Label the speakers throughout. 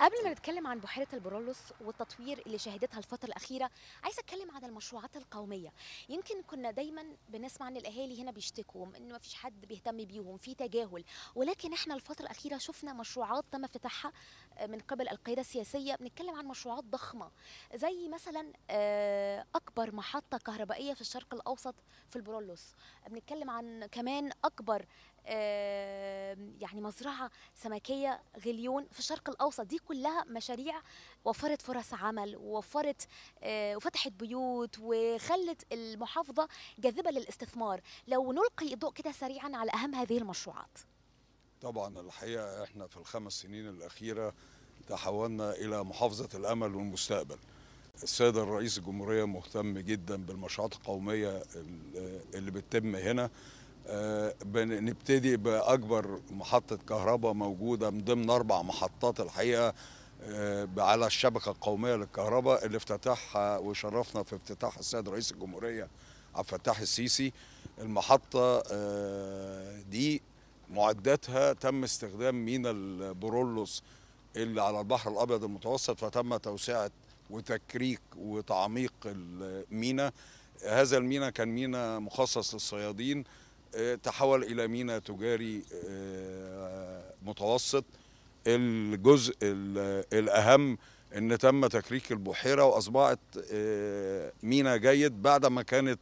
Speaker 1: قبل ما نتكلم عن بحيرة البرولوس والتطوير اللي شهدتها الفترة الأخيرة عايزة أتكلم عن المشروعات القومية يمكن كنا دايما بنسمع أن الأهالي هنا بيشتكوا إنه ما فيش حد بيهتم بيهم في تجاهل ولكن إحنا الفترة الأخيرة شفنا مشروعات تم افتتاحها آه، من قبل القيادة السياسية بنتكلم عن مشروعات ضخمة زي مثلا آه، أكبر محطة كهربائية في الشرق الأوسط في البرولوس بنتكلم عن كمان أكبر يعني مزرعه سمكيه غليون في الشرق الاوسط دي كلها مشاريع وفرت فرص عمل ووفرت آه، وفتحت بيوت وخلت المحافظه جاذبه للاستثمار لو نلقي الضوء كده سريعا على اهم هذه المشروعات
Speaker 2: طبعا الحقيقه احنا في الخمس سنين الاخيره تحولنا الى محافظه الامل والمستقبل السيد الرئيس الجمهوريه مهتم جدا بالمشروعات القوميه اللي بتتم هنا آه، بنبتدي باكبر محطه كهرباء موجوده من ضمن اربع محطات الحقيقه آه، على الشبكه القوميه للكهرباء اللي افتتحها وشرفنا في افتتاح السيد رئيس الجمهوريه عبد الفتاح السيسي المحطه آه، دي معداتها تم استخدام مينا البرولوس اللي على البحر الابيض المتوسط فتم توسعه وتكريك وتعميق المينا هذا المينا كان مينا مخصص للصيادين تحول الى ميناء تجاري آه، متوسط الجزء الاهم ان تم تكريك البحيره واصبحت آه، ميناء جيد بعد ما كانت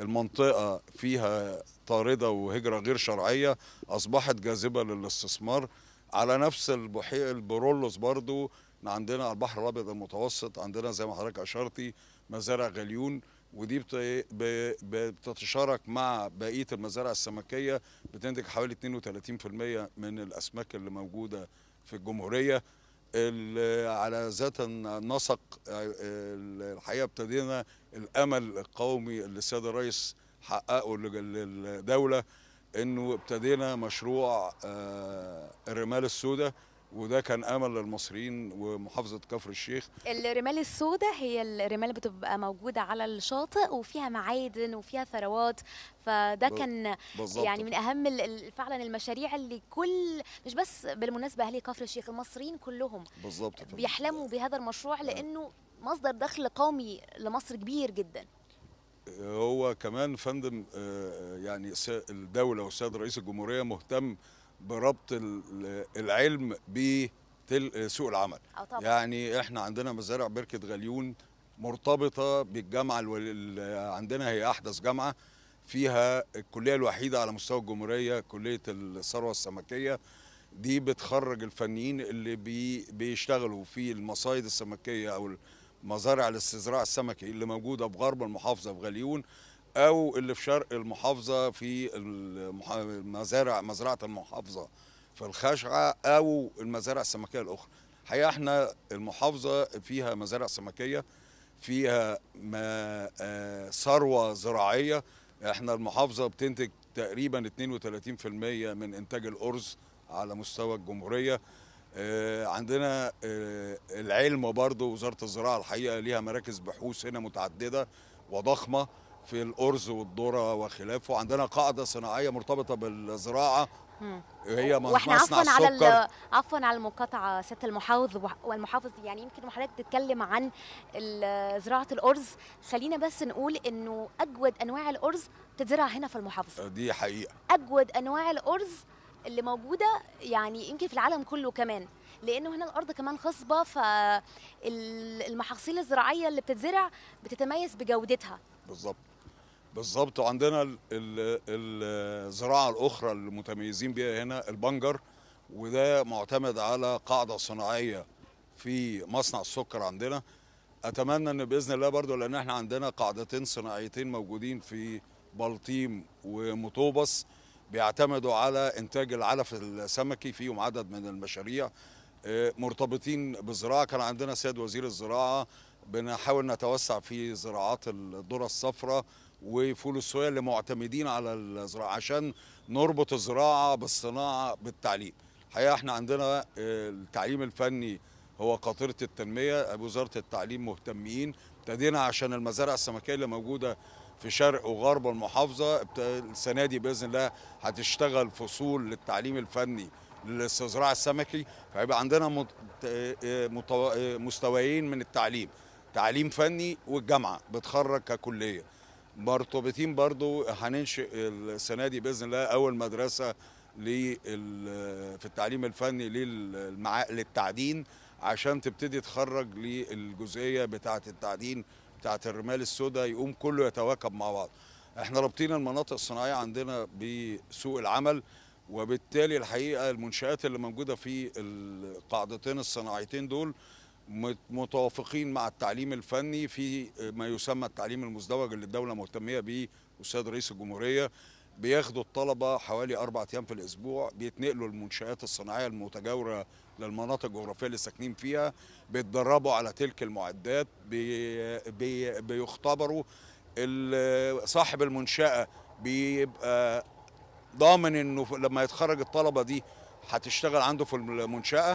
Speaker 2: المنطقه فيها طارده وهجره غير شرعيه اصبحت جاذبه للاستثمار على نفس البحيره البرولوس برضو عندنا البحر الابيض المتوسط عندنا زي ما حضرتك اشرتي مزارع غليون ودي بتتشارك مع بقيه المزارع السمكيه بتنتج حوالي 32% من الاسماك اللي موجوده في الجمهوريه على ذات النسق الحقيقه ابتدينا الامل القومي اللي السيد الرئيس حققه للدوله انه ابتدينا مشروع آه، الرمال السوداء وده كان امل للمصريين ومحافظه كفر الشيخ
Speaker 1: الرمال السوداء هي الرمال بتبقى موجوده على الشاطئ وفيها معادن وفيها ثروات فده كان بالزبط. يعني من اهم فعلا المشاريع اللي كل مش بس بالمناسبه اهالي كفر الشيخ المصريين كلهم بالظبط بيحلموا بهذا المشروع نعم. لانه مصدر دخل قومي لمصر كبير جدا
Speaker 2: هو كمان فندم آه، يعني الدوله والسيد رئيس الجمهوريه مهتم بربط العلم بسوق العمل اه طبعا. يعني احنا عندنا مزارع بركه غليون مرتبطه بالجامعه اللي عندنا هي احدث جامعه فيها الكليه الوحيده على مستوى الجمهوريه كليه الثروه السمكيه دي بتخرج الفنيين اللي بي بيشتغلوا في المصايد السمكيه او مزارع الاستزراع السمكي اللي موجوده في غرب المحافظه في غليون او اللي في شرق المحافظه في المزارع مزرعه المحافظه في الخشعه او المزارع السمكيه الاخرى الحقيقه احنا المحافظه فيها مزارع سمكيه فيها آه، ثروه زراعيه احنا المحافظه بتنتج تقريبا 32% من انتاج الارز على مستوى الجمهوريه آه، عندنا آه، العلم برضه وزاره الزراعه الحقيقه ليها مراكز بحوث هنا متعدده وضخمه في الأرز والذرة وخلافه عندنا قاعدة صناعية مرتبطة بالزراعة مم. هي واحنا عفوا على
Speaker 1: عفوا على المقاطعه سياده المحافظ والمحافظ يعني يمكن وحضرتك تتكلم عن زراعه الارز خلينا بس نقول انه اجود انواع الارز بتتزرع هنا في المحافظه
Speaker 2: دي حقيقه
Speaker 1: اجود انواع الارز اللي موجوده يعني يمكن في العالم كله كمان لانه هنا الارض كمان خصبه فالمحاصيل الزراعيه اللي بتتزرع بتتميز بجودتها
Speaker 2: بالظبط بالظبط وعندنا الزراعه الاخرى اللي متميزين بيها هنا البنجر وده معتمد على قاعده صناعيه في مصنع السكر عندنا اتمنى ان باذن الله برضو لان احنا عندنا قاعدتين صناعيتين موجودين في بلطيم ومطوبس بيعتمدوا على انتاج العلف السمكي فيهم عدد من المشاريع آه، مرتبطين بالزراعه كان عندنا سيد وزير الزراعه بنحاول نتوسع في زراعات الذره الصفراء وفول الصويا اللي معتمدين على الزراعه عشان نربط الزراعه بالصناعه بالتعليم. الحقيقه احنا عندنا آه، التعليم الفني هو قاطره التنميه وزاره التعليم مهتمين ابتدينا عشان المزارع السمكيه اللي موجوده في شرق وغرب المحافظه السنه دي باذن الله هتشتغل فصول للتعليم الفني للاستزراع السمكي فهيبقى عندنا آه، آه، مستويين من التعليم تعليم فني والجامعه بتخرج ككليه مرتبطين برضو هننشئ السنه دي باذن الله اول مدرسه في التعليم الفني للتعدين عشان تبتدي تخرج للجزئيه بتاعه التعدين بتاعه الرمال السوداء يقوم كله يتواكب مع بعض احنا رابطين المناطق الصناعيه عندنا بسوق العمل وبالتالي الحقيقه المنشات اللي موجوده في القاعدتين الصناعيتين دول متوافقين مع التعليم الفني في ما يسمى التعليم المزدوج اللي الدوله مهتميه بيه استاذ رئيس الجمهوريه بياخدوا الطلبه حوالي اربع ايام في الاسبوع بيتنقلوا المنشات الصناعيه المتجاوره للمناطق الجغرافيه اللي ساكنين فيها بيتدربوا على تلك المعدات بي بي بيختبروا صاحب المنشاه بيبقى ضامن انه لما يتخرج الطلبه دي هتشتغل عنده في المنشاه